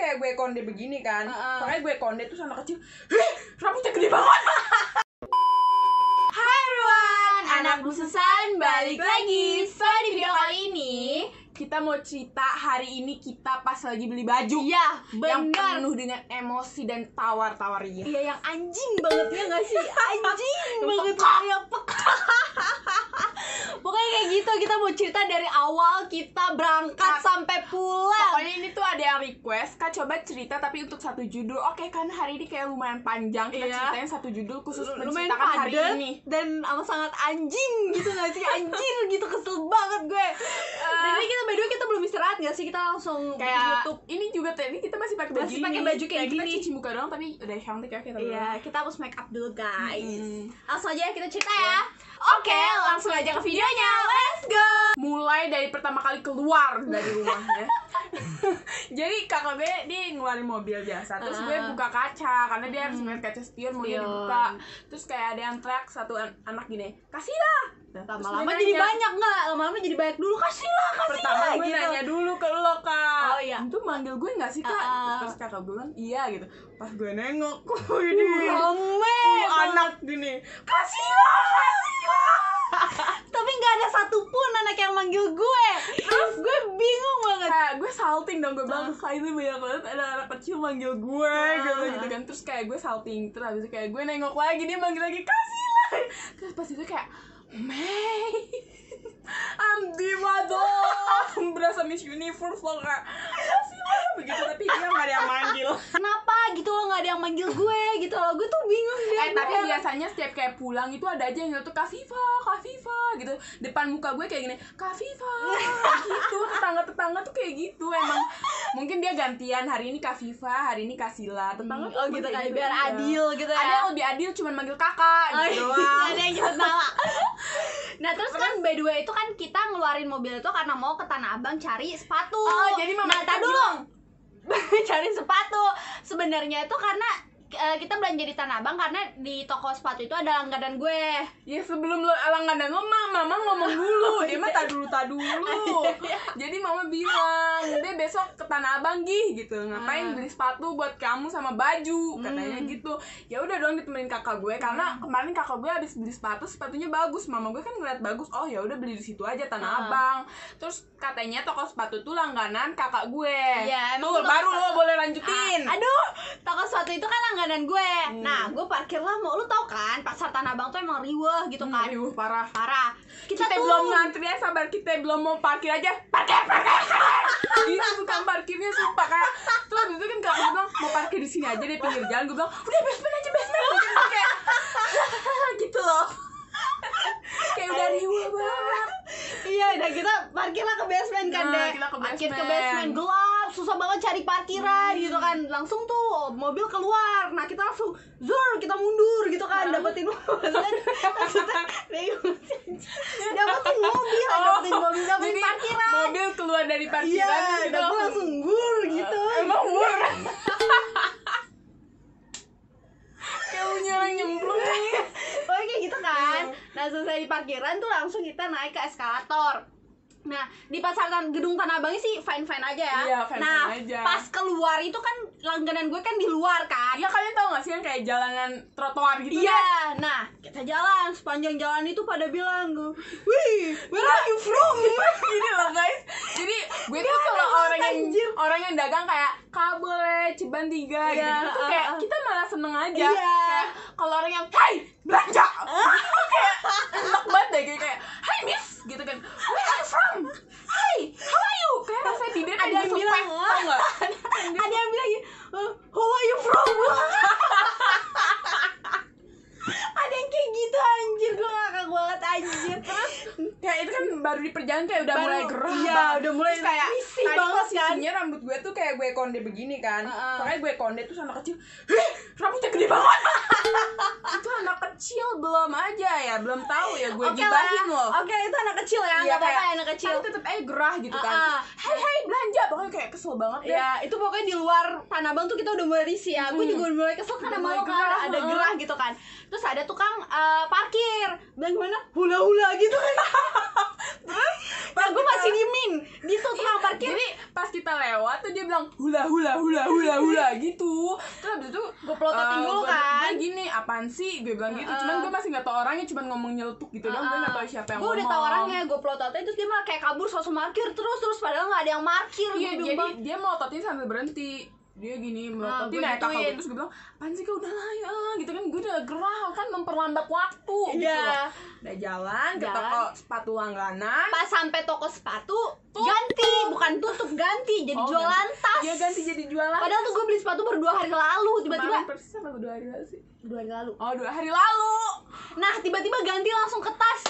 kayak gue konde begini kan uh-uh. makanya gue konde tuh sama kecil heh rambutnya gede banget Hai everyone, anak bususan balik lagi So di video kali ini kita mau cerita hari ini kita pas lagi beli baju Iya, Yang penuh dengan emosi dan tawar tawar iya. iya, yang anjing banget ya gak sih? Anjing banget, yang peka pokoknya kayak gitu kita mau cerita dari awal kita berangkat Kak, nah, sampai pulang pokoknya ini tuh ada yang request kak coba cerita tapi untuk satu judul oke kan hari ini kayak lumayan panjang kita iya. ceritain satu judul khusus lumayan hari ini dan amat sangat anjing gitu gak sih anjir gitu kesel banget gue uh, dan ini kita by the way kita belum istirahat gak sih kita langsung kayak YouTube ini juga tadi kita masih pakai baju masih pakai baju kayak, kayak gini kita cuci muka doang tapi udah cantik ya kita gitu. iya kita harus make up dulu guys hmm. langsung aja kita cerita ya iya. oke okay, langsung aja ke video semuanya, let's go mulai dari pertama kali keluar dari rumahnya jadi kakak gue dia ngeluarin mobil biasa terus gue ah. buka kaca karena dia harus hmm. ngeliat kaca spion mau dibuka terus kayak ada yang track satu anak gini kasih lah nah, lama-lama jadi banyak nggak lama-lama jadi banyak dulu kasih lah kasih pertama gue gitu. nanya dulu ke lo kak oh, iya. itu manggil gue nggak sih kak uh, terus kakak gue bilang iya gitu pas gue nengok uh, ini uh, anak gini kasih lah kasih lah tapi nggak ada satupun anak yang manggil gue terus gue bingung banget kayak gue salting dong gue bilang uh. ini banyak banget ada anak kecil manggil gue uh. gitu gitu kan terus kayak gue salting terus habis itu kayak gue nengok lagi dia manggil lagi kasih lah terus pas itu kayak Mei Andi Madu berasa Miss Universe loh kak begitu tapi dia nggak ada yang manggil kenapa gitu loh nggak ada yang manggil gue gitu loh gue tuh bingung dia eh tapi biasanya setiap kayak pulang itu ada aja yang tuh kafifa kafifa gitu depan muka gue kayak gini kafifa gitu tetangga tetangga tuh kayak gitu emang mungkin dia gantian hari ini kafifa hari ini Kasila tetangga hmm, oh gitu, gitu kan gitu, biar iya. adil gitu ya ada yang lebih adil cuman manggil kakak gitu oh, iya, ada yang nyebut nama nah terus kan by the way itu kan kita ngeluarin mobil itu karena mau ke Tanah Abang cari sepatu oh jadi mama nah, dulu cari sepatu sebenarnya itu karena Eh, kita belanja di Tanah Abang karena di toko sepatu itu ada langganan gue. Ya sebelum lo langganan lo mah mama ngomong dulu, oh, dia mah iya. tak dulu tak oh, iya, dulu. Iya. Jadi mama bilang, "Deh besok ke Tanah Abang gih" gitu. Ngapain ah. beli sepatu buat kamu sama baju, hmm. katanya hmm. gitu. Ya udah dong ditemenin kakak gue karena hmm. kemarin kakak gue habis beli sepatu, sepatunya bagus. Mama gue kan ngeliat bagus. Oh, ya udah beli di situ aja Tanah hmm. Abang. Terus katanya toko sepatu itu langganan kakak gue. Ya, tuh baru lo boleh lanjutin. Ah, aduh, toko sepatu itu kan langganan langganan gue hmm. nah gue parkir lah, mau lu tau kan pasar tanah abang tuh emang riweh gitu hmm, kan hmm, parah parah kita, kita belum ngantri ya sabar kita belum mau parkir aja parkir parkir, parkir. gitu tukang parkirnya sumpah kan. tuh itu kan kakak gue bilang mau parkir di sini aja deh pinggir jalan gue bilang udah basement aja basement gitu, kayak gitu loh kayak udah riweh banget iya udah kita lah ke basement kan nah, deh ke basement. parkir ke basement gelap susah banget cari parkiran gitu hmm. gitu kan langsung tuh mobil keluar nah kita langsung zur kita mundur gitu kan hmm. dapetin mobil dapetin mobil oh, dapetin mobil dapetin Jadi, parkiran mobil keluar dari iya, parkiran ya, gitu langsung, langsung gur eh, gitu emang gur kayak nyemplung nih oke gitu kan iya. nah selesai di parkiran tuh langsung kita naik ke eskalator Nah, di pasar tan gedung Tanah Abang sih fine-fine aja ya. Iya, fine, -fine nah, aja. pas keluar itu kan langganan gue kan di luar kan. Iya, kalian tau gak sih yang kayak jalanan trotoar gitu Iya, kan? nah, kita jalan sepanjang jalan itu pada bilang gue, "Wih, where are you from?" Gini loh, guys. Jadi, gue tuh kalau orang yang anjir. orang yang dagang kayak kabel eh, ceban tiga yeah, gitu, uh, kayak uh, kita malah seneng aja. Yeah. Kayak kalau orang yang, "Hai, belanja." oke enak banget deh kayak, "Hai, miss." gitu kan tidur ada yang bilang enggak ada yang bilang oh, who are you from yang kayak gitu anjir gue ngakak banget anjir ya itu kan baru di perjalanan kayak udah baru, mulai gerah iya udah mulai terus kayak misi banget posisinya kan? rambut gue tuh kayak gue konde begini kan uh -uh. makanya gue konde tuh sama kecil eh rambutnya gede banget itu anak kecil belum aja ya belum tahu ya gue okay gibahin loh oke okay, itu anak kecil ya iya, nggak apa-apa ya, anak kecil tapi tetep aja gerah gitu uh -uh. kan hei hei bla kan kayak kesel banget ya. ya itu pokoknya di luar tanah abang tuh kita udah mulai risih ya. Gue hmm. juga udah mulai kesel karena oh mau kan ada gerah gitu kan. Terus ada tukang uh, parkir bilang gimana hula hula gitu kan. Terus Pak gue masih ngimin iya. di tuh tukang parkir. Jadi pas kita lewat tuh dia bilang hula hula hula hula hula gitu. Terus abis itu gue pelototin eh, dulu kan. Gue gini apaan sih gue bilang gitu. cuman gue masih nggak tau orangnya cuman ngomong nyeletuk gitu uh, Gue nggak tau siapa yang gua ngomong. Gue udah tau orangnya gue pelototin terus dia malah kayak kabur sosok markir terus terus padahal nggak ada yang markir. Iya jadi dia melototin sambil berhenti dia gini ah, melototi nah, naik kapal terus gue bilang apaan sih gue udah lah ya gitu kan gue udah gerah kan memperlambat waktu gitu iya gitu udah jalan, jalan ke toko sepatu langganan pas sampai toko sepatu tutup. ganti bukan tutup ganti jadi oh, jualan ganti dia ya ganti jadi jualan padahal tuh gue beli sepatu baru dua hari lalu tiba-tiba persis sama dua hari lalu sih dua hari lalu oh dua hari lalu nah tiba-tiba ganti langsung ke tas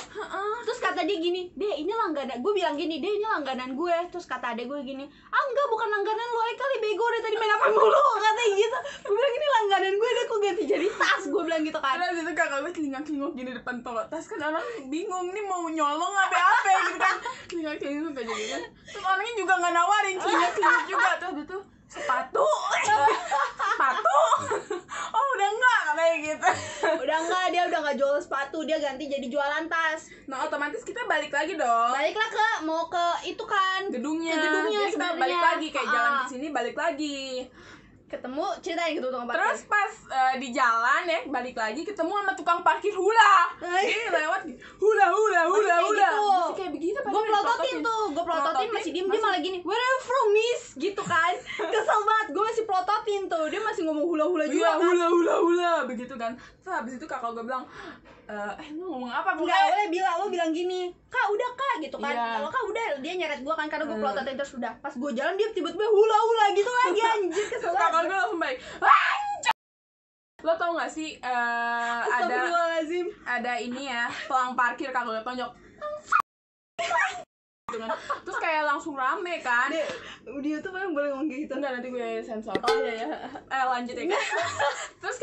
terus kata dia gini deh ini langganan gue bilang gini deh ini langganan gue terus kata adek gue gini ah enggak bukan langganan lo kali bego deh tadi main apa mulu kata gitu gue bilang ini langganan gue deh kok ganti jadi tas gue bilang gitu kan terus itu kakak gue telinga celingok gini depan tolak tas kan orang bingung nih mau nyolong apa apa gitu kan telinga celingok kayak gitu kan. terus orangnya juga nggak nawarin telinga celingok juga terus itu tuh sepatu sepatu oh udah enggak kayak gitu udah enggak dia udah enggak jual sepatu dia ganti jadi jualan tas nah otomatis kita balik lagi dong baliklah ke mau ke itu kan gedungnya ke gedungnya jadi kita balik lagi kayak jalan di ah. sini balik lagi ketemu ceritain gitu tukang parkir terus pas uh, di jalan ya balik lagi ketemu sama tukang parkir hula ini iya, lewat hula hula hula masih hula gitu. masih kayak begitu gue pelototin tuh gue pelototin masih diem dia malah gini where are you from miss gitu kan kesel banget gue masih pelototin tuh dia masih ngomong hula hula iya, juga kan hula hula hula begitu kan terus habis itu kakak gue bilang uh, eh lu ngomong apa bukan nggak boleh bilang lu bilang gini kak udah kak gitu kan yeah. Iya. kalau kak udah dia nyeret gue kan karena gue hmm. pelototin terus sudah pas gue jalan dia tiba-tiba hula hula gitu lagi anjir kesel banget gue langsung baik anjir lo tau gak sih uh, ada lazim. ada ini ya pelang parkir kalau udah tonjok terus kayak langsung rame kan dia, dia tuh paling boleh ngomong gitu enggak nanti gue sensor oh iya ya eh lanjut ya kan terus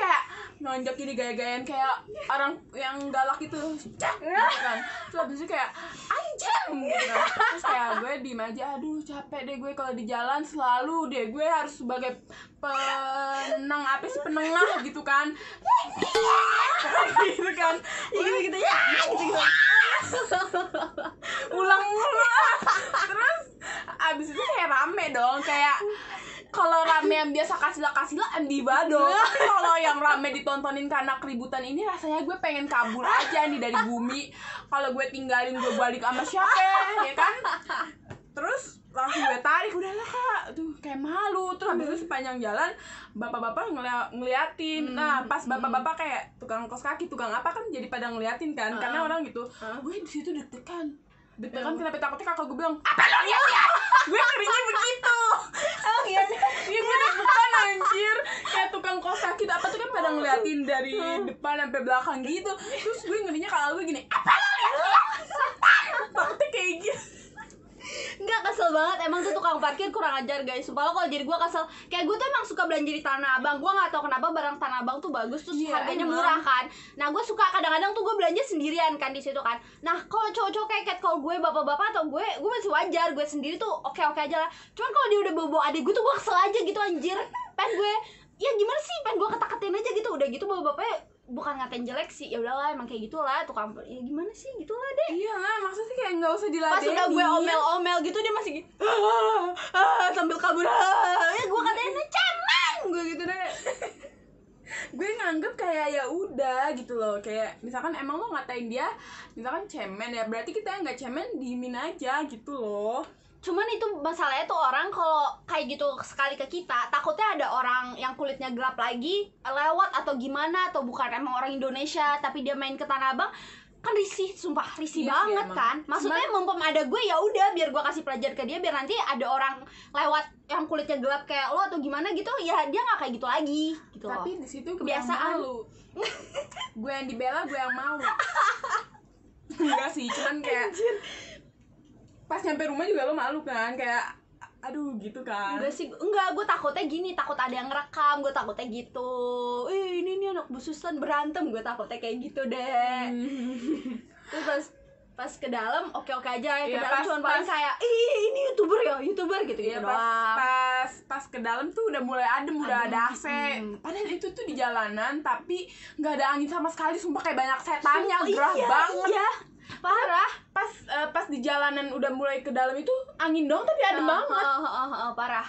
manjat gini gaya-gayaan kayak orang yang galak gitu cek gitu iya. kan terus abis itu kayak anjing gitu kan. terus kayak gue di aja aduh capek deh gue kalau di jalan selalu deh gue harus sebagai penang apa sih penengah gitu kan gitu kan gitu, ya, gitu gitu ya ulang ulang terus abis itu kayak rame dong kayak kalau rame yang biasa kasila kasila ambibado tapi kalau yang rame ditontonin karena keributan ini rasanya gue pengen kabur aja nih dari bumi kalau gue tinggalin gue balik sama siapa ya kan terus langsung gue tarik udah lah kak tuh kayak malu terus habis itu hmm. sepanjang jalan bapak-bapak ngeli ngeliatin hmm. nah pas hmm. bapak-bapak kayak tukang kos kaki tukang apa kan jadi pada ngeliatin kan karena orang gitu gue di situ deg-degan deg-degan kenapa takutnya kakak gue bilang apa lo lihat gue ngerinya begitu oh iya iya gue udah bukan anjir kayak tukang kos kaki apa tuh kan pada oh. ngeliatin dari hmm. depan sampai belakang gitu iya. terus gue ngerinya kalau gue gini apa lo lihat kayak gitu Enggak kesel banget Emang tuh tukang parkir kurang ajar guys Sumpah lo kalau jadi gue kesel Kayak gue tuh emang suka belanja di Tanah Abang Gue gak tau kenapa barang Tanah Abang tuh bagus Terus yeah, harganya emang. murah kan Nah gue suka kadang-kadang tuh gue belanja sendirian kan di situ kan Nah kalau cowok-cowok kayak cat Kalau gue bapak-bapak atau gue Gue masih wajar Gue sendiri tuh oke-oke aja lah Cuman kalau dia udah bobo adik gue tuh gue kesel aja gitu anjir Pen gue Ya gimana sih Pen gue ketak-ketin aja gitu Udah gitu bapak-bapaknya bukan ngatain jelek sih ya udahlah emang kayak gitulah tuh kamu ya gimana sih gitulah deh iya lah maksudnya kayak nggak usah diladenin pas udah gue omel-omel gitu dia masih gitu ah, ah, sambil kabur ah. ah. ya gue katain eh, cemen gue gitu deh gue nganggep kayak ya udah gitu loh kayak misalkan emang lo ngatain dia misalkan cemen ya berarti kita nggak cemen dimin aja gitu loh cuman itu masalahnya tuh orang kalau kayak gitu sekali ke kita takutnya ada orang yang kulitnya gelap lagi lewat atau gimana atau bukan emang orang Indonesia tapi dia main ke Tanah Abang kan risih sumpah risih iya, banget iya, kan maksudnya cuman, mumpung ada gue ya udah biar gue kasih pelajar ke dia biar nanti ada orang lewat yang kulitnya gelap kayak lo atau gimana gitu ya dia nggak kayak gitu lagi gitu tapi loh. di situ kebiasaan lu gue yang dibela gue yang mau enggak sih cuman kayak pas nyampe rumah juga lo malu kan kayak aduh gitu kan enggak sih enggak gue takutnya gini takut ada yang rekam gue takutnya gitu eh ini nih anak bususan berantem gue takutnya kayak gitu deh hmm. terus pas pas ke dalam oke oke aja ya, ke iya, dalam cuma paling kayak ih ini youtuber ya youtuber gitu gitu ya, doang pas, pas pas ke dalam tuh udah mulai adem udah ada AC hmm. padahal itu tuh di jalanan tapi nggak ada angin sama sekali sumpah kayak banyak setannya gerah iya, banget iya parah pas uh, pas di jalanan udah mulai ke dalam itu angin dong tapi adem uh, banget uh, uh, uh, uh, parah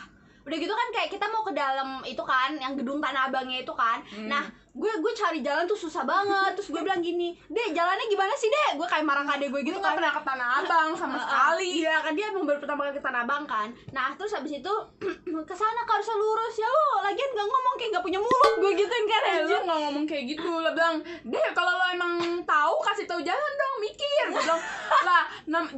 udah gitu kan kayak kita mau ke dalam itu kan yang gedung tanah abangnya itu kan hmm. nah gue gue cari jalan tuh susah banget terus gue bilang gini deh jalannya gimana sih deh gue kayak marah kade gue gitu nggak kan. pernah ke tanah abang sama uh, sekali iya kan dia emang baru pertama kali ke tanah abang kan nah terus habis itu ke sana harus lurus ya lo lagian gak ngomong kayak gak punya mulut gue gituin kan ya lo gak ngomong kayak gitu lo bilang deh kalau lo emang tahu kasih tahu jalan dong mikir gue bilang lah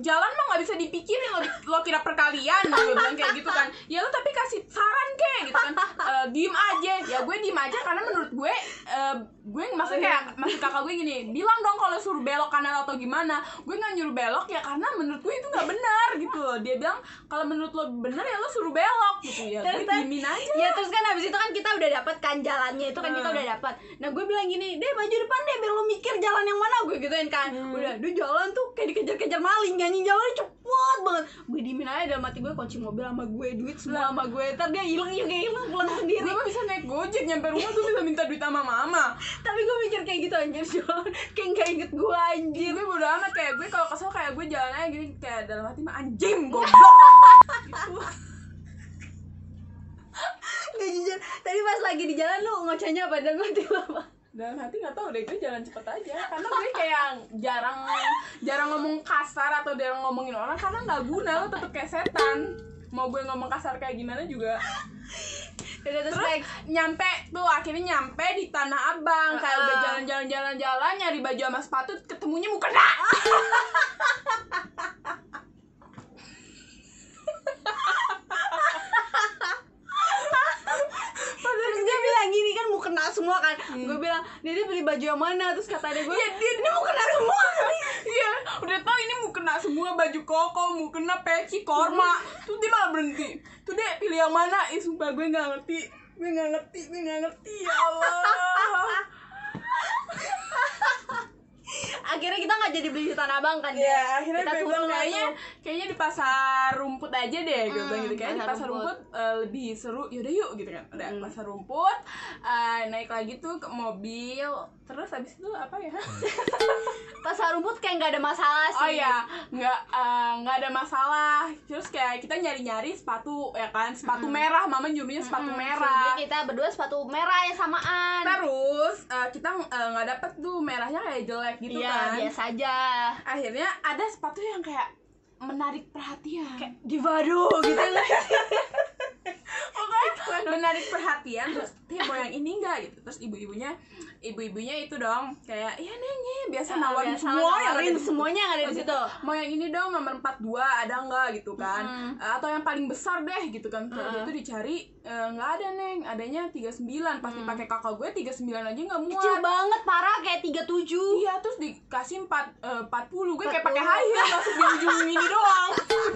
jalan mah nggak bisa dipikirin lo, lo kira perkalian gue bilang kayak gitu kan ya lo tapi kasih saran ke gitu kan e, diem aja ya gue diem aja karena menurut gue uh, gue maksudnya oh, iya. kayak maksud kakak gue gini bilang dong kalau suruh belok kanan atau gimana gue nggak nyuruh belok ya karena menurut gue itu nggak benar gitu loh dia bilang kalau menurut lo benar ya lo suruh belok gitu ya terus, gue diemin aja ya terus kan habis itu kan kita udah dapat kan jalannya itu kan hmm. kita udah dapat nah gue bilang gini deh maju depan deh biar lo mikir jalan yang mana gue gituin kan hmm. udah ya dia jalan tuh kayak dikejar-kejar maling nyanyi jalan cepet banget gue diemin aja dalam hati gue kunci mobil sama gue duit semua sama gue ntar dia hilang juga iya, hilang pulang sendiri gue bisa naik gojek nyampe rumah tuh bisa minta duit sama mama tapi gue mikir kayak gitu anjir jalan kayak gak inget gue anjir gue bodo amat kayak gue kalau kesel kayak gue jalan aja gini kayak dalam hati mah anjing goblok gitu. Gak jujur, tadi pas lagi di jalan lu ngocehnya apa dan gue tiba tiba dalam hati nggak tahu deh gue jalan cepet aja karena gue kayak jarang jarang ngomong kasar atau jarang ngomongin orang karena nggak guna lo tetep kayak setan mau gue ngomong kasar kayak gimana juga terus, terus nyampe tuh akhirnya nyampe di tanah abang uh, kayak udah jalan-jalan jalan-jalan nyari baju sama sepatu ketemunya mukena semua kan hmm. gue bilang dia beli baju yang mana terus kata dia gue ya dia ini mau kena semua iya udah tau ini mau kena semua baju koko mau kena peci korma tuh dia malah berhenti tuh dia pilih yang mana ih bagus sumpah gue nggak ngerti gue nggak ngerti gue nggak ngerti ya Allah akhirnya kita nggak jadi beli di tanah abang kan ya akhirnya kita bilang kayaknya kayaknya di pasar rumput aja deh gue gitu hmm, gitu kayaknya di pasar rumput, rumput uh, lebih seru yaudah yuk gitu kan udah hmm. pasar rumput uh, naik lagi tuh ke mobil terus abis itu apa ya pasar hmm. rumput kayak nggak ada masalah sih oh ya nggak eh, nggak uh, ada masalah terus kayak kita nyari nyari sepatu ya kan sepatu -hmm. merah mama nyuruhnya sepatu -hmm. merah Jadi kita berdua sepatu merah ya samaan terus uh, kita eh, nggak uh, dapet tuh merahnya kayak jelek gitu ya, kan biasa aja akhirnya ada sepatu yang kayak menarik perhatian kayak di gitu lah menarik perhatian terus dia mau yang ini enggak gitu terus ibu-ibunya ibu-ibunya itu dong kayak iya neng iya, biasa ya, nawarin biasa semua yang ada di, semuanya yang ada di situ mau yang ini dong nomor 42 ada enggak gitu kan hmm. atau yang paling besar deh gitu kan uh -huh. itu dicari Eh, nggak e, ada neng adanya 39 pas hmm. dipakai kakak gue 39 aja nggak muat kecil banget parah kayak 37 iya terus dikasih 4 empat 40 eh, gue 40. kayak pakai high heel masuk di ujung ini doang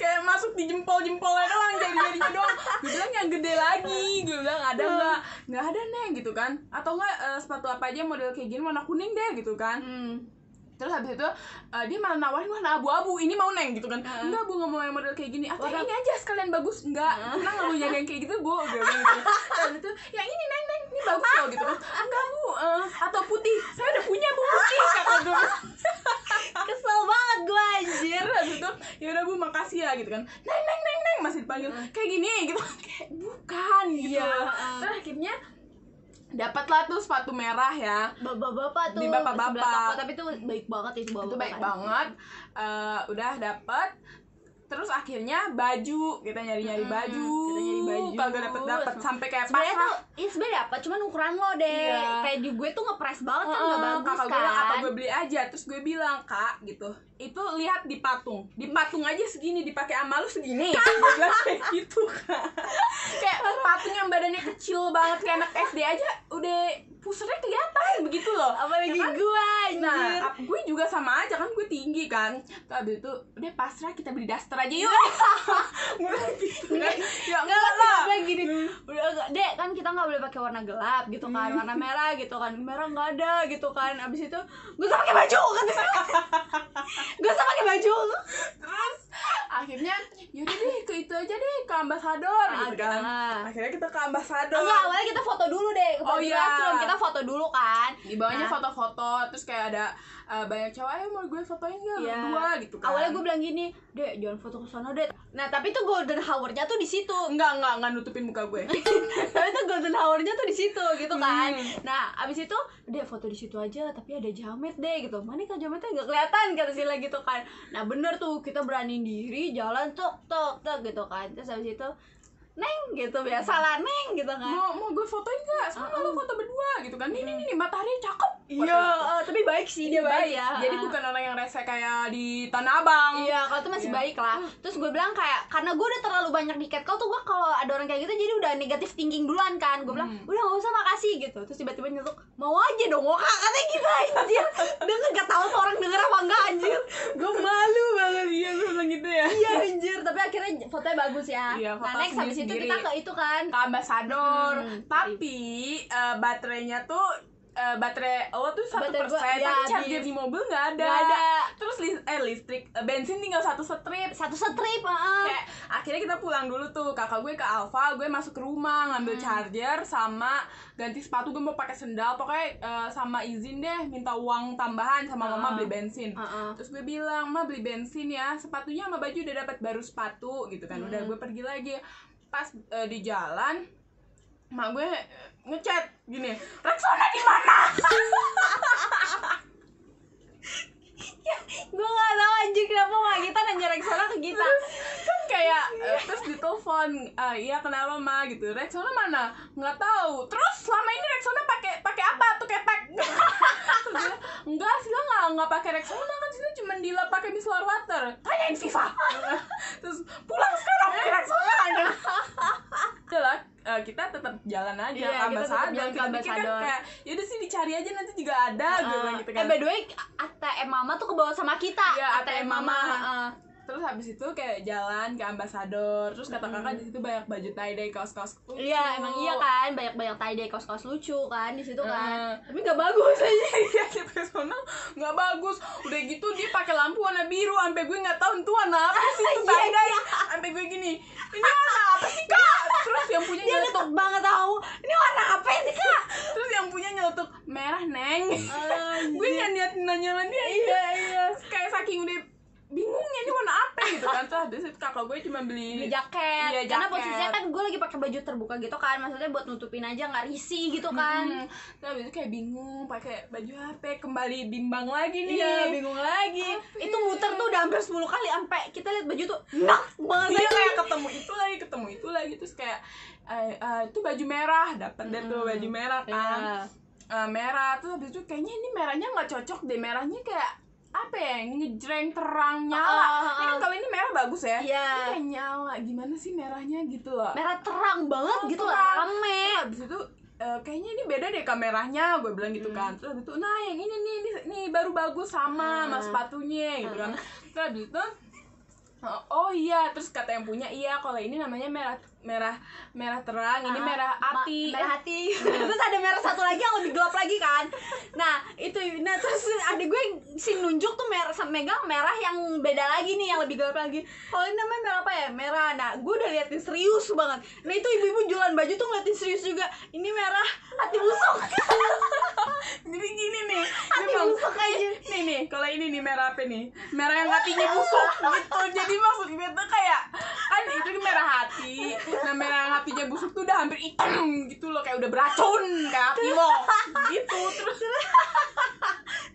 kayak masuk di jempol-jempolnya doang jadi jadi doang gue bilang yang gede lagi gue bilang ada hmm. nggak nggak ada neng gitu kan atau nggak uh, sepatu apa aja model kayak gini warna kuning deh gitu kan hmm terus habis itu uh, dia malah nawarin warna abu-abu ini mau neng gitu kan uh. enggak bu nggak mau yang model kayak gini ah warna... ini aja sekalian bagus enggak uh. tenang lu yang kayak gitu bu gitu dan itu yang ini neng neng ini bagus loh gitu kan enggak bu uh, atau putih saya udah punya bu putih kata gue kesel banget gue anjir habis itu ya udah bu makasih ya gitu kan neng neng neng neng masih dipanggil uh. kayak gini gitu kayak bukan gitu yeah, iya, uh. terus akhirnya dapatlah tuh sepatu merah ya bapak-bapak tuh di bapak-bapak tapi tuh baik banget itu bapak, -bapak itu baik kan. banget uh, udah dapat terus akhirnya baju kita nyari nyari hmm, baju kita nyari baju kagak dapet dapet sampai kayak sebenarnya tuh ya sebenarnya apa? cuman ukuran lo deh yeah. kayak di gue tuh ngepres banget uh, kan nggak bagus kakak kan gue gue beli aja terus gue bilang kak gitu itu lihat di patung di patung aja segini dipakai sama lu segini gue bilang kayak gitu kak kayak patung yang badannya kecil banget kayak anak SD aja udah pusernya kelihatan begitu loh apalagi ya kan? gue nah, anjir. nah gue juga sama aja kan gue tinggi kan Tuh, abis itu udah pasrah kita beli daster aja yuk nggak gitu nggak kan? ya nggak lah gini hmm. udah dek kan kita nggak boleh pakai warna gelap gitu kan hmm. warna merah gitu kan merah nggak ada gitu kan abis itu gue usah pakai baju kan gue usah pakai baju terus akhirnya yaudah deh ke itu aja deh ke ambasador gitu kan akhirnya kita ke ambasador enggak awalnya kita foto dulu deh oh iya kita foto dulu kan di bawahnya nah. foto-foto terus kayak ada uh, banyak cewek yang mau gue fotoin gak yeah. berdua gitu kan awalnya gue bilang gini dek jangan foto ke sana dek nah tapi tuh golden hournya tuh di situ nggak nggak nggak nutupin muka gue tapi tuh golden hournya tuh di situ gitu hmm. kan hmm. nah abis itu dek foto di situ aja tapi ada jamet deh gitu mana kan jametnya nggak kelihatan kata sila gitu kan nah bener tuh kita beraniin diri jalan tok tok tok gitu kan terus abis itu Neng gitu biasa ya. lah Neng gitu kan mau mau gue fotoin gak sama ah, lo ah. foto berdua gitu kan ini ini hmm. matahari cakep iya eh, tapi baik sih dia iya, baik, ya jadi ah. bukan orang yang rese kayak di tanah abang iya kalau itu masih iya. baik lah hmm. terus gue bilang kayak karena gue udah terlalu banyak di catcall tuh gue kalau ada orang kayak gitu jadi udah negatif thinking duluan kan gue bilang hmm. udah gak usah makasih gitu terus tiba-tiba nyetuk mau aja dong mau katanya gitu anjir dia nggak tahu orang denger apa enggak anjir gue malu banget dia akhirnya fotonya bagus ya. Iya, nah, foto nah, next habis itu kita ke itu kan. Ke ambasador. Hmm, tapi uh, baterainya tuh uh, baterai awal tuh satu persen ya, tapi charger di mobil nggak ada. ada terus li eh listrik uh, bensin tinggal satu strip satu strip uh. kayak akhirnya kita pulang dulu tuh kakak gue ke Alfa gue masuk ke rumah ngambil hmm. charger sama ganti sepatu gue mau pakai sendal pokoknya uh, sama izin deh minta uang tambahan sama uh. mama beli bensin uh -uh. terus gue bilang mah beli bensin ya sepatunya sama baju udah dapat baru sepatu gitu kan hmm. udah gue pergi lagi pas uh, di jalan mak gue ngechat gini Rexona di mana ya, gue gak tau anjing kenapa mah kita nanya Rexona ke kita kan kayak iya. eh, terus ditelepon ah iya kenapa ma gitu Rexona mana nggak tahu terus selama ini Rexona pakai pakai apa tuh ketek enggak sih nggak nggak pakai Rexona kan sih cuma dilap pakai micellar water tanyain Viva terus pulang sekarang pakai Rexona aja jelas uh, kita tetap jalan aja iya, ke ambasador kita, kita pikir kan kayak sih dicari aja nanti juga ada uh, gitu, ah. gitu eh, kan eh by the way ATM mama tuh kebawa sama kita ya, ATM, ATM mama, mama. Uh, terus habis itu kayak jalan ke ambasador terus kata kakak hmm. di situ banyak baju tie dye kaos kaos lucu iya emang iya kan banyak banyak tie dye kaos kaos lucu kan di situ kan uh, tapi nggak bagus aja ya kita personal nggak bagus udah gitu dia pakai lampu warna biru sampai gue nggak tahu tuh warna apa sih itu iya, tie dye iya. sampai gue gini ini warna apa sih kak yang punya dia nyeletuk banget tahu ini warna apa sih kak terus yang punya nyeletuk merah neng oh, gue iya. nggak niat nanya sama iya iya kayak saking udah bingungnya ini warna apa gitu kan tuh habis itu kakak gue cuma beli beli jaket, iya, jaket. karena posisinya kan gue lagi pakai baju terbuka gitu kan maksudnya buat nutupin aja nggak risih gitu kan hmm. terus itu kayak bingung pakai baju HP kembali bimbang lagi nih iya bingung lagi Apa? itu ya? muter tuh udah hampir 10 kali sampai kita lihat baju tuh nak banget iya, kayak ketemu itu lagi ketemu itu lagi terus kayak eh uh, itu baju merah dapat deh tuh baju merah kan yeah. Iya. merah tuh habis itu kayaknya ini merahnya nggak cocok deh merahnya kayak apa ya ngejreng terang nyala uh, ini kan kalau ini merah bagus ya iya. ini kayak nyala gimana sih merahnya gitu loh merah terang banget oh, gitu terang. rame abis itu Uh, kayaknya ini beda deh kameranya gue bilang gitu hmm. kan terus itu nah yang ini nih ini, ini baru bagus sama hmm. mas sepatunya gitu kan terus itu oh, oh iya terus kata yang punya iya kalau ini namanya merah merah merah terang ini ah, merah hati merah hati terus ada merah satu lagi yang lebih gelap lagi kan nah itu nah terus ada gue si nunjuk tuh merah megang merah yang beda lagi nih yang lebih gelap lagi kalau oh, ini namanya merah apa ya merah nah gue udah liatin serius banget nah itu ibu-ibu jualan baju tuh ngeliatin serius juga ini merah hati busuk jadi gini nih hati memang, busuk aja nih nih kalau ini nih merah apa nih merah yang hatinya busuk gitu jadi maksud gue tuh kayak kan itu merah hati namanya hatinya busuk tuh udah hampir hitam gitu loh kayak udah beracun kayak api lo gitu terus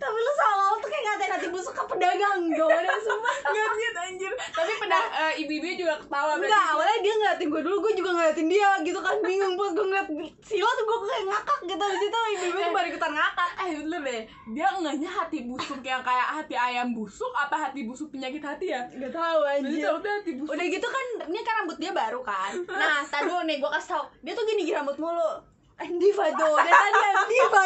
tapi lu salah tuh kayak ngatain hati busuk ke pedagang gimana semua nggak anjir tapi pernah uh, eh, ibu-ibu juga ketawa enggak awalnya dia ngatain gue dulu gue gitu kan bingung pas gue ngeliat Sila tuh gue kayak ngakak gitu abis itu ibu-ibu tuh eh. baru ikutan ngakak eh bener deh dia ngehnya hati busuk yang kayak hati ayam busuk apa hati busuk penyakit hati ya gak tahu aja nah, udah hati busuk udah gitu kan ini kan rambut dia baru kan nah tadi nih gue kasih tau dia tuh gini gini rambut mulu Diva fado, dia tadi Diva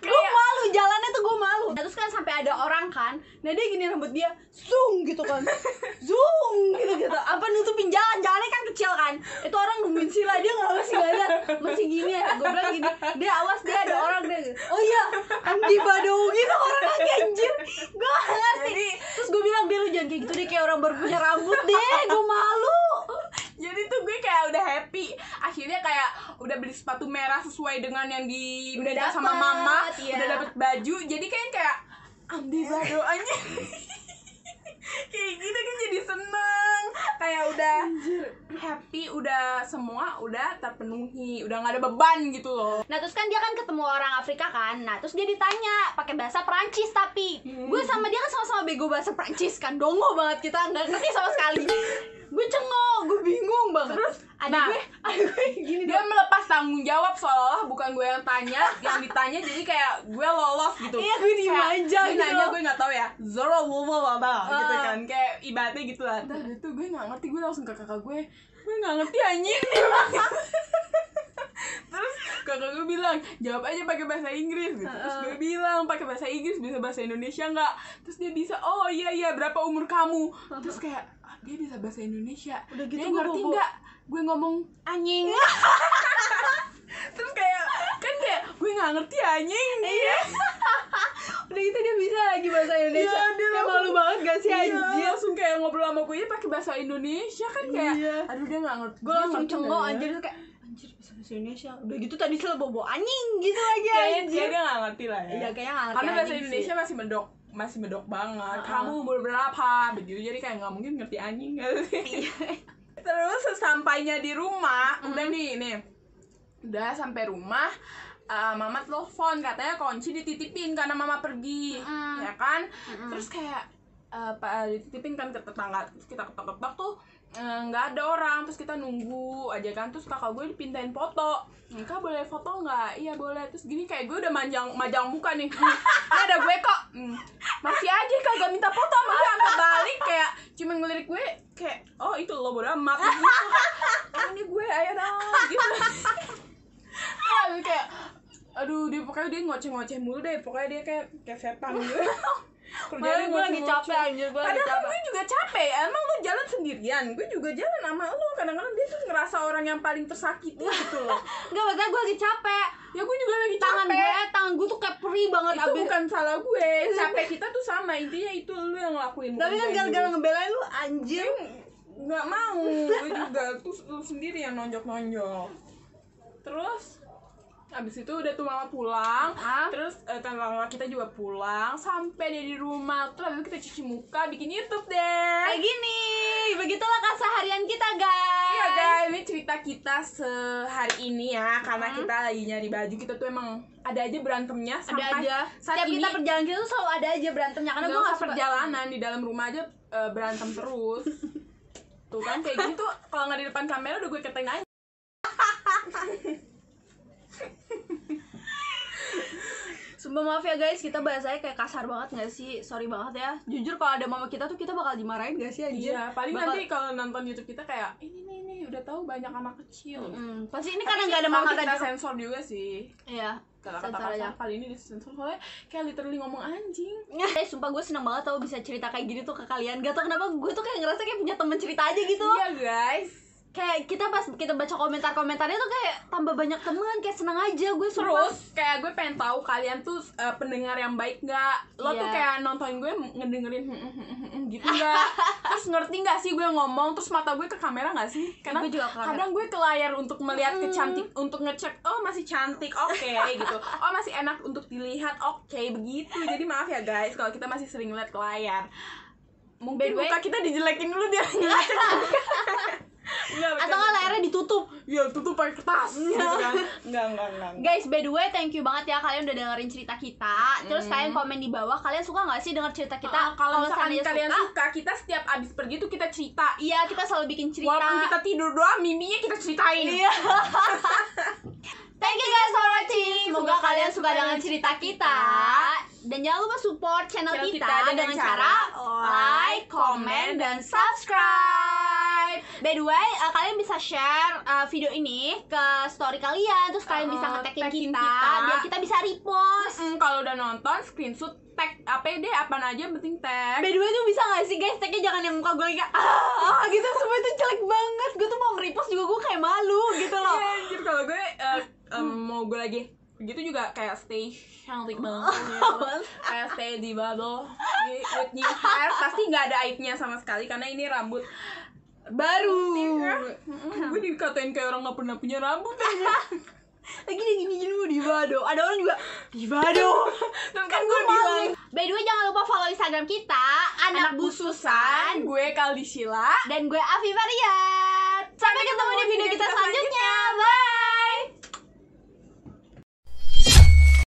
Gue malu jalannya tuh gue malu. Nah, terus kan sampai ada orang kan, nah dia gini rambut dia, zoom gitu kan, zoom gitu gitu. Apa nutupin jalan? Jalannya kan kecil kan. Itu orang nungguin sila dia nggak masih nggak ada, masih gini ya. Gue bilang gini, dia awas dia ada orang dia. Gitu. Oh iya, Andi fado merah sesuai dengan yang diminta sama mama iya. udah dapet baju jadi kayak kayak ambil iya. doanya kayak gitu kan jadi seneng kayak udah happy udah semua udah terpenuhi udah nggak ada beban gitu loh nah terus kan dia kan ketemu orang Afrika kan nah terus dia ditanya pakai bahasa Perancis tapi hmm. gue sama dia kan sama-sama bego bahasa Perancis kan dongo banget kita nggak ngerti sama sekali gue cengok gue bingung banget terus ada nah, gue ada gue gini dia dong. melepas tanggung jawab seolah bukan gue yang tanya yang ditanya jadi kayak gue lolos gitu iya gue diem aja gue gitu nanya gue nggak tahu ya zoro wobo apa uh, gitu kan kayak ibaratnya gitu lah Ntar itu gue nggak ngerti gue langsung ke kakak gue gue nggak ngerti anjing terus kakak gue bilang jawab aja pakai bahasa Inggris gitu terus ah. gue bilang pakai bahasa Inggris bisa bahasa Indonesia nggak terus dia bisa oh iya iya berapa umur kamu ah. terus kayak dia bisa bahasa Indonesia udah gitu dia ngerti nggak gue ngomong anjing terus kayak kan kayak gue nggak ngerti anjing iya, iya. udah gitu dia bisa lagi bahasa Indonesia ya, dia kayak malu banget gak sih anjir iya, langsung kayak ngobrol sama gue iya, pakai bahasa Indonesia kan kayak iya. aduh dia nggak ngerti gue langsung cengok gitu anjir kayak anjir bahasa Indonesia udah gitu tadi sel bobo anjing gitu aja, kayaknya dia nggak ngerti lah ya iya kayaknya nggak ngerti karena bahasa Indonesia sih. masih mendok masih medok banget uh-huh. kamu umur berapa begitu jadi kayak nggak mungkin ngerti anjing gak sih iya. terus sesampainya di rumah mm-hmm. udah nih nih udah sampai rumah uh, mama telepon katanya kunci dititipin karena mama pergi mm-hmm. ya kan mm-hmm. terus kayak uh, dititipin kan ke tetangga terus kita ketok-ketok tuh Eh, nggak ada orang terus kita nunggu aja kan terus kakak gue dipintain foto kak boleh foto nggak iya boleh terus gini kayak gue udah manjang majang muka nih hmm, ini ada gue kok hmm, masih aja kagak minta foto sama gue sampai balik kayak cuma ngelirik gue kayak oh itu lo boleh amat gitu. oh, ini gue ayo dong gitu iya, kayak aduh dia pokoknya dia ngoceh-ngoceh mulu deh pokoknya dia kayak kayak setan gitu Malah gue lagi capek anjir gue lagi capek. gue juga capek. Emang lu jalan sendirian. Gue juga jalan sama lu. Kadang-kadang dia tuh ngerasa orang yang paling tersakiti gitu loh. Enggak, maksudnya gue lagi capek. Ya gue juga lagi tangan capek. Tangan gue, tangan gue tuh kayak perih banget. Itu abis. bukan salah gue. Iya. Capek kita tuh sama. Intinya itu lu yang ngelakuin. Tapi kan gara-gara ngebelain lu anjir. Enggak mau. Gue juga tuh lu sendiri yang nonjok-nonjok. Terus abis itu udah tuh mama pulang ah? terus uh, tante mama kita juga pulang sampai dia di rumah terus abis itu kita cuci muka bikin YouTube deh kayak gini begitulah harian kita guys iya guys ini cerita kita sehari ini ya karena hmm? kita lagi nyari baju kita tuh emang ada aja berantemnya sampai ada aja. saat Setiap ini kita perjalanan kita tuh selalu ada aja berantemnya karena gue nggak perjalanan di dalam rumah aja uh, berantem terus tuh kan kayak gitu kalau nggak di depan kamera udah gue ketengahin. Sumpah maaf ya guys, kita bahasanya kayak kasar banget gak sih? Sorry banget ya. Jujur kalau ada mama kita tuh kita bakal dimarahin gak sih anjir? Iya, paling bakal... nanti kalau nonton YouTube kita kayak ini nih ini udah tahu banyak anak kecil. Mm, pasti ini karena nggak ada mama kita di... sensor juga sih. Iya. Kata kata ya kali ini disensor soalnya kayak literally ngomong anjing. Eh, sumpah gue seneng banget tau bisa cerita kayak gini tuh ke kalian. Gak tau kenapa gue tuh kayak ngerasa kayak punya temen cerita aja gitu. Iya guys kayak kita pas kita baca komentar-komentarnya tuh kayak tambah banyak teman kayak seneng aja gue sumpah. terus kayak gue pengen tahu kalian tuh uh, pendengar yang baik nggak lo yeah. tuh iya. kayak nonton gue ngedengerin hmm, hmm, hmm, gitu nggak terus ngerti nggak sih gue ngomong terus mata gue ke kamera nggak sih karena gue juga kadang gue ke layar untuk melihat kecantik kecantik untuk ngecek oh masih cantik oke okay, gitu oh masih enak untuk dilihat oke okay, begitu jadi maaf ya guys kalau kita masih sering lihat ke layar mungkin muka kita dijelekin dulu dia Enggak, atau nggak layarnya ditutup ya tutup pakai kertas gitu kan enggak, enggak, enggak, guys by the way thank you banget ya kalian udah dengerin cerita kita terus mm. kalian mm-hmm. komen di bawah kalian suka nggak sih denger cerita kita uh, kalau misalnya kalian suka, suka kita setiap abis pergi tuh kita cerita iya kita selalu bikin cerita walaupun kita tidur doang mimpinya kita ceritain iya Thank you guys for watching. Semoga kalian suka dengan cerita kita. Dan jangan lupa support channel, kita, dengan cara like, comment, dan subscribe. By the way, uh, kalian bisa share uh, video ini ke story kalian, terus kalian uh, bisa eh, ngetekin kita, kita biar kita bisa repost. Mm -hmm, kalau udah nonton, screenshot tag apa ya, deh apa aja yang penting tag by the way tuh bisa gak sih guys tagnya jangan yang muka gue kayak ah, ah, ah gitu semua itu jelek banget gue tuh mau nge-repost juga gue kayak malu gitu loh iya anjir kalau gue uh, um, mau gue lagi gitu juga kayak stay cantik banget oh, gitu. kayak stay di bubble with new hair pasti gak ada aibnya sama sekali karena ini rambut baru iya. gue dikatain kayak orang nggak pernah punya rambut aja lagi dia gini gini gue divado ada orang juga dibado kan, kan gue bilang by the way jangan lupa follow instagram kita anak, anak bususan gue sila dan gue Afifaria sampai ketemu di video kita selanjutnya bye